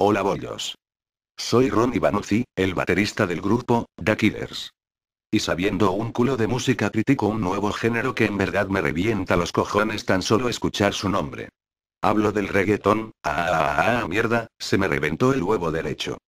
Hola bollos. Soy Ron Banuzzi, el baterista del grupo, The Killers. Y sabiendo un culo de música critico un nuevo género que en verdad me revienta los cojones tan solo escuchar su nombre. Hablo del reggaetón, ah, ah, ah, ah mierda, se me reventó el huevo derecho.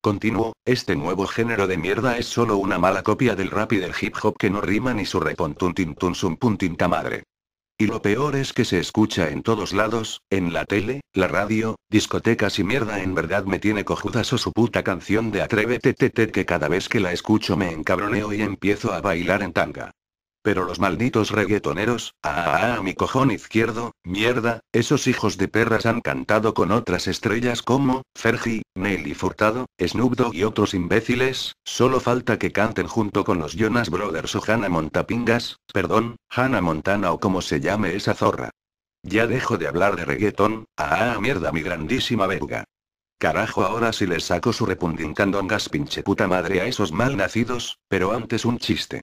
Continuo, este nuevo género de mierda es solo una mala copia del rap y del hip hop que no rima ni su tinta madre. Y lo peor es que se escucha en todos lados, en la tele, la radio, discotecas y mierda en verdad me tiene cojudas o su puta canción de Atrévete tetet que cada vez que la escucho me encabroneo y empiezo a bailar en tanga. Pero los malditos reggaetoneros, ah, ah, ah, mi cojón izquierdo, mierda, esos hijos de perras han cantado con otras estrellas como, Fergie, Nelly Furtado, Snoop Dogg y otros imbéciles, solo falta que canten junto con los Jonas Brothers o Hannah Montapingas, perdón, Hannah Montana o como se llame esa zorra. Ya dejo de hablar de reggaetón, ah, ah, ah mierda mi grandísima verga. Carajo ahora si les saco su candongas pinche puta madre a esos malnacidos, pero antes un chiste.